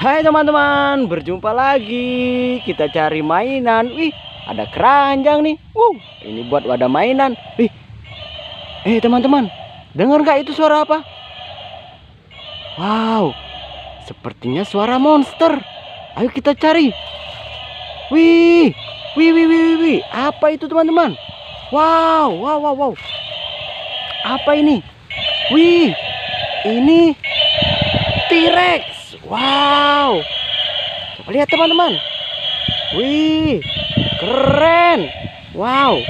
Hai teman-teman, berjumpa lagi. Kita cari mainan. Wih, ada keranjang nih. Wow, uh, ini buat wadah mainan. Wih. Eh, teman-teman, dengar nggak itu suara apa? Wow. Sepertinya suara monster. Ayo kita cari. Wih. Wih, wih, wih, wih. Apa itu, teman-teman? Wow, wow, wow, wow. Apa ini? Wih, ini T-Rex. Wow. Coba lihat teman-teman. Wih, keren. Wow.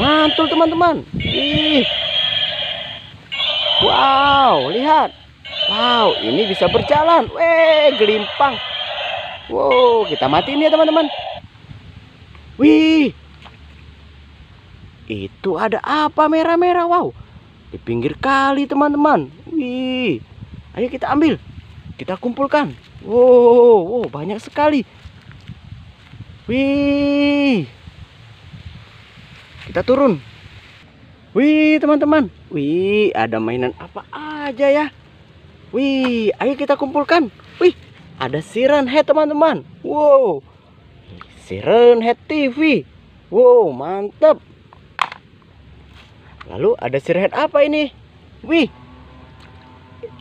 Mantul teman-teman. Wih. Wow, lihat. Wow, ini bisa berjalan. Weh, gelimpang. Wow, kita matiin ya teman-teman. Wih. Itu ada apa merah-merah? Wow. Di pinggir kali teman-teman. Wih. Ayo kita ambil. Kita kumpulkan. Wow, wow banyak sekali. Wih. Kita turun. Wih, teman-teman. Wih, ada mainan apa aja ya? Wih, ayo kita kumpulkan. Wih, ada siren head teman-teman. Wow. Siren head TV. Wow, mantap. Lalu ada siren head apa ini? Wih,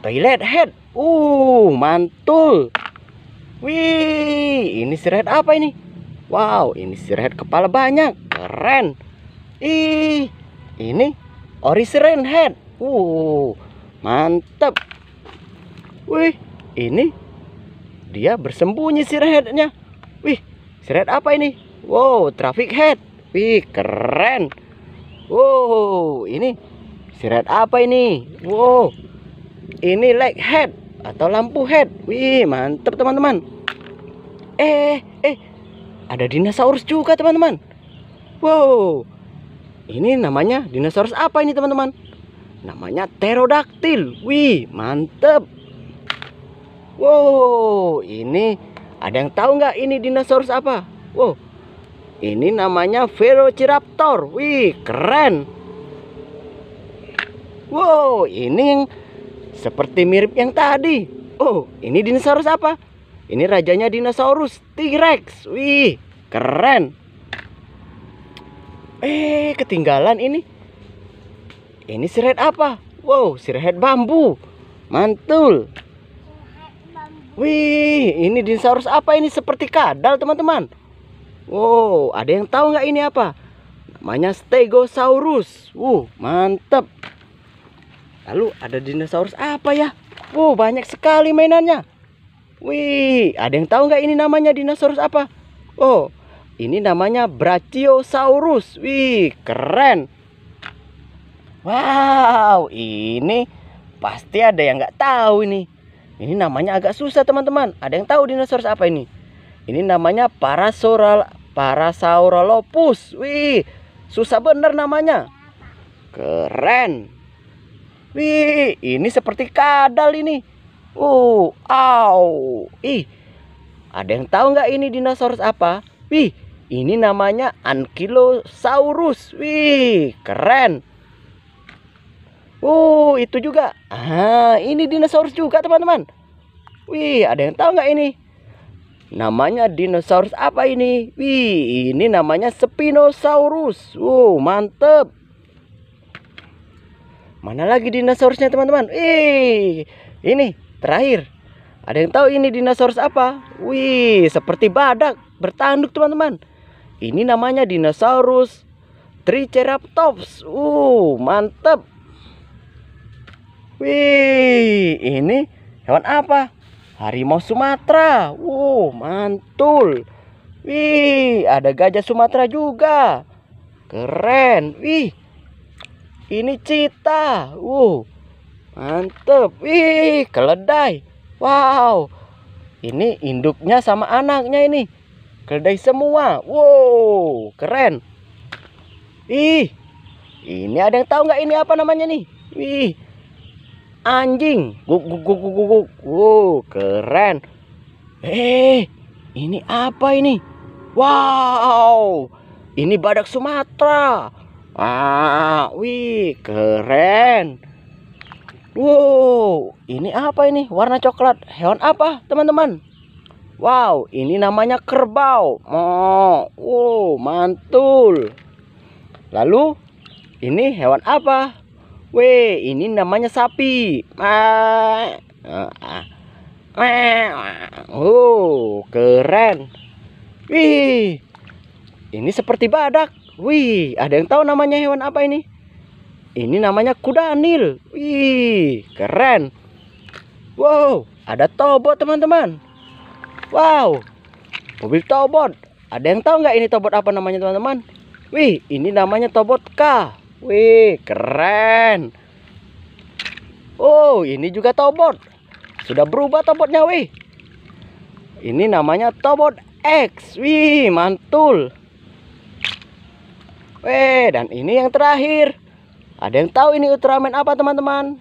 toilet head uh mantul wih ini sirhead apa ini wow ini sirhead kepala banyak keren ih ini ori head uh mantep. wih ini dia bersembunyi sirheadnya wih sirhead apa ini wow traffic head wih keren wow ini sirhead apa ini wow ini light head atau lampu head. Wih, mantep teman-teman. Eh, eh. Ada dinosaurus juga teman-teman. Wow. Ini namanya dinosaurus apa ini teman-teman? Namanya pterodactyl Wih, mantep. Wow, ini ada yang tahu nggak ini dinosaurus apa? Wow, ini namanya Velociraptor. Wih, keren. Wow, ini yang seperti mirip yang tadi. Oh, ini dinosaurus apa? Ini rajanya dinosaurus T-Rex. Wih, keren. Eh, ketinggalan ini. Ini siret apa? Wow, siret bambu. Mantul. Wih, ini dinosaurus apa ini? Seperti kadal, teman-teman. Wow, ada yang tahu nggak ini apa? Namanya Stegosaurus. Wuh, mantep. Lalu ada dinosaurus apa ya? Wow, oh, banyak sekali mainannya. Wih, ada yang tahu nggak ini namanya dinosaurus apa? Oh, ini namanya Brachiosaurus. Wih, keren. Wow, ini pasti ada yang nggak tahu ini. Ini namanya agak susah teman-teman. Ada yang tahu dinosaurus apa ini? Ini namanya parasaural Parasaurolophus. Wih, susah bener namanya. Keren. Wih, ini seperti kadal ini. Uh, au. Ih, ada yang tahu nggak ini dinosaurus apa? Wih, ini namanya Ankylosaurus. Wih, keren. Uh, itu juga. Ah, ini dinosaurus juga, teman-teman. Wih, ada yang tahu nggak ini? Namanya dinosaurus apa ini? Wih, ini namanya Spinosaurus. Wow, uh, mantep. Mana lagi dinosaurusnya teman-teman? Ih, ini terakhir. Ada yang tahu ini dinosaurus apa? Wih, seperti badak bertanduk teman-teman. Ini namanya dinosaurus Triceratops. Uh, mantep. Wih, ini hewan apa? Harimau Sumatera. Wow, uh, mantul. Wih, ada gajah Sumatera juga. Keren. Wih, ini cita. Wow. Mantep. Ih, keledai. Wow. Ini induknya sama anaknya ini. Keledai semua. Wow, keren. Ih. Ini ada yang tahu nggak ini apa namanya nih? ih, Anjing. Guk guk guk guk guk. Wow, keren. Eh, ini apa ini? Wow. Ini badak Sumatera. Wah, wih, keren. Wow, ini apa ini? Warna coklat. Hewan apa, teman-teman? Wow, ini namanya kerbau. Oh, wow, mantul. Lalu, ini hewan apa? Weh, ini namanya sapi. Wow, keren. Wih, ini seperti badak. Wih, ada yang tahu namanya hewan apa ini? Ini namanya kuda nil. Wih, keren. Wow, ada tobot teman-teman. Wow, mobil tobot. Ada yang tahu nggak ini tobot apa namanya teman-teman? Wih, ini namanya tobot K. Wih, keren. Oh, ini juga tobot. Sudah berubah tobotnya, wih. Ini namanya tobot X. Wih, mantul. Weh, dan ini yang terakhir. Ada yang tahu ini Ultraman apa, teman-teman?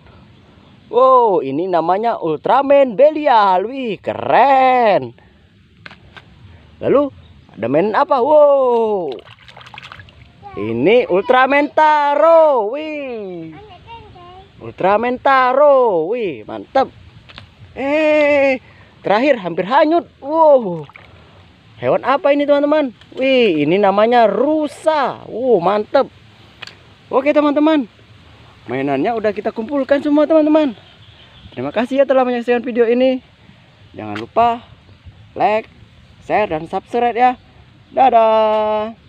Wow, ini namanya Ultraman Belial. Wih, keren. Lalu, ada main apa? Wow. Ini Ultraman Taro. Wih. Ultraman Taro. Wih, mantap. Eh, terakhir hampir hanyut. Wow. Hewan apa ini teman-teman? Wih, ini namanya rusa. Wow, uh, mantep. Oke teman-teman. Mainannya udah kita kumpulkan semua teman-teman. Terima kasih ya telah menyaksikan video ini. Jangan lupa like, share, dan subscribe ya. Dadah.